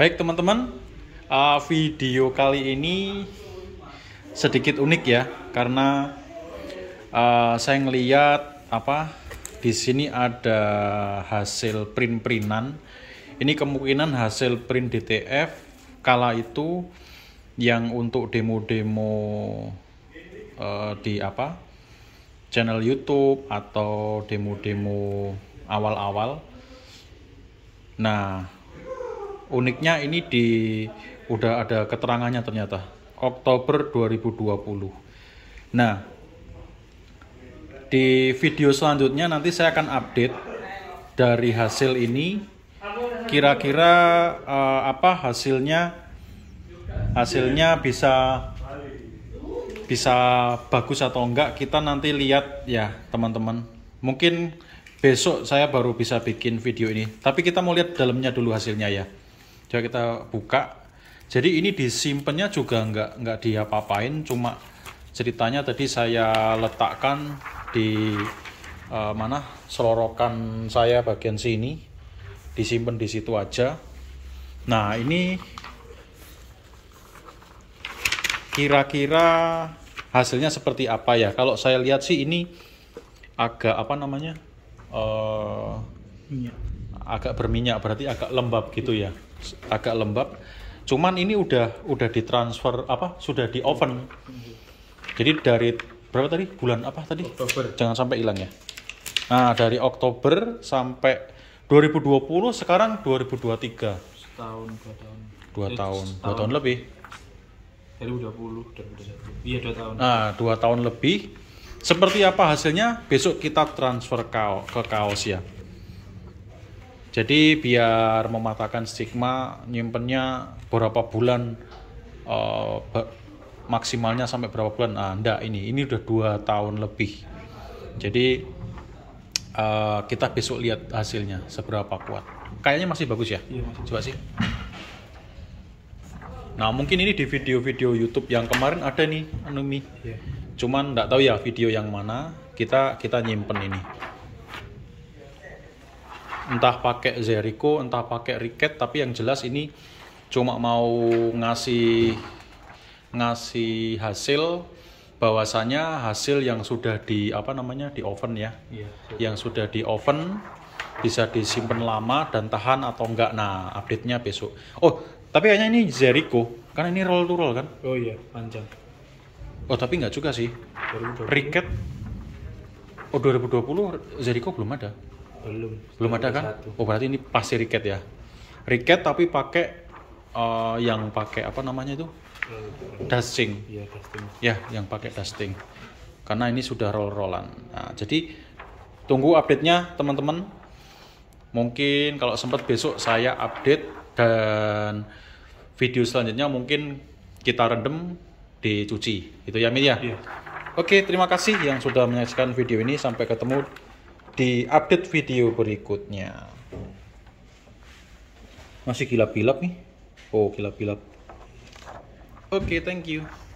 Baik teman-teman, uh, video kali ini sedikit unik ya karena uh, saya ngeliat apa di sini ada hasil print-printan. Ini kemungkinan hasil print DTF kala itu yang untuk demo-demo uh, di apa channel YouTube atau demo-demo awal-awal. Nah, uniknya ini di udah ada keterangannya ternyata Oktober 2020 nah di video selanjutnya nanti saya akan update dari hasil ini kira-kira uh, apa hasilnya hasilnya bisa bisa bagus atau enggak kita nanti lihat ya teman-teman mungkin besok saya baru bisa bikin video ini tapi kita mau lihat dalamnya dulu hasilnya ya jadi kita buka. Jadi ini disimpannya juga nggak nggak diapa-apain, cuma ceritanya tadi saya letakkan di uh, mana selorokan saya bagian sini, disimpan di situ aja. Nah ini kira-kira hasilnya seperti apa ya? Kalau saya lihat sih ini agak apa namanya? Uh, agak berminyak berarti agak lembab gitu ya agak lembab cuman ini udah udah ditransfer apa sudah di oven jadi dari berapa tadi bulan apa tadi Oktober jangan sampai hilang ya nah dari Oktober sampai 2020 sekarang 2023 setahun dua tahun dua eh, tahun setahun. dua tahun lebih 2020 2021 iya dua tahun nah dua tahun lebih seperti apa hasilnya besok kita transfer ke kaos ya jadi biar mematahkan stigma nyimpennya berapa bulan uh, maksimalnya sampai berapa bulan? Nah, enggak ini ini udah dua tahun lebih. Jadi uh, kita besok lihat hasilnya seberapa kuat. Kayaknya masih bagus ya. Iya, masih Coba sih. Nah mungkin ini di video-video YouTube yang kemarin ada nih Anumi. Iya. Cuman nggak tahu ya video yang mana kita kita nyimpen ini entah pakai Zeriko, entah pakai Riket, tapi yang jelas ini cuma mau ngasih ngasih hasil bahwasanya hasil yang sudah di apa namanya di oven ya, ya yang sudah di oven bisa disimpan lama dan tahan atau enggak. Nah, update nya besok. Oh, tapi kayaknya ini Zeriko, karena ini roll to roll kan? Oh iya, panjang. Oh tapi enggak juga sih. 2020. Riket. Oh 2020 Zeriko belum ada. Belum. Belum ada kan? Oh berarti ini pasti riket ya? Riket tapi pakai uh, yang pakai apa namanya itu? Dusting. ya dusting. Ya yang pakai dusting. Karena ini sudah roll-rollan. Nah, jadi tunggu update-nya teman-teman. Mungkin kalau sempat besok saya update dan video selanjutnya mungkin kita rendem dicuci. Itu ya Mir ya. Iya. Oke, terima kasih yang sudah menyaksikan video ini. Sampai ketemu di update video berikutnya. Masih kilap-kilap nih. Oh, kilap-kilap. Oke, okay, thank you.